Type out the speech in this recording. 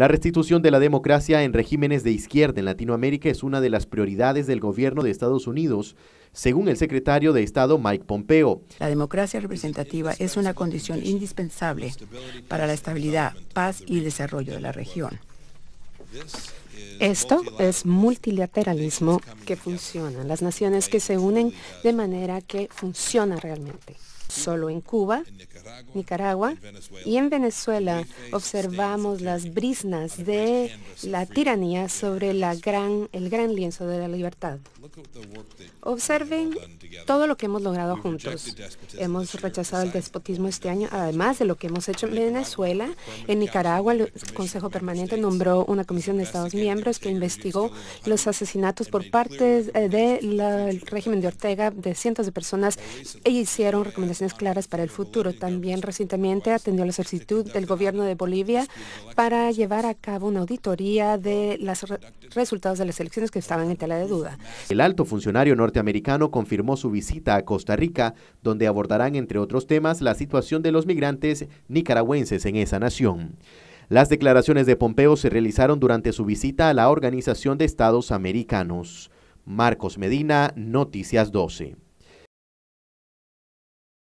La restitución de la democracia en regímenes de izquierda en Latinoamérica es una de las prioridades del gobierno de Estados Unidos, según el secretario de Estado Mike Pompeo. La democracia representativa es una condición indispensable para la estabilidad, paz y desarrollo de la región. Esto es multilateralismo que funciona, las naciones que se unen de manera que funciona realmente. Solo en Cuba, Nicaragua y en Venezuela observamos las brisnas de la tiranía sobre el gran lienzo de la libertad. Observen todo lo que hemos logrado juntos. Hemos rechazado el despotismo este año, además de lo que hemos hecho en Venezuela. En Nicaragua, el Consejo Permanente nombró una comisión de Estados miembros que investigó los asesinatos por parte eh, del régimen de Ortega de cientos de personas e hicieron recomendaciones claras para el futuro. También recientemente atendió la solicitud del gobierno de Bolivia para llevar a cabo una auditoría de los resultados de las elecciones que estaban en tela de duda. El alto funcionario norteamericano confirmó su visita a Costa Rica, donde abordarán, entre otros temas, la situación de los migrantes nicaragüenses en esa nación. Las declaraciones de Pompeo se realizaron durante su visita a la Organización de Estados Americanos. Marcos Medina, Noticias 12.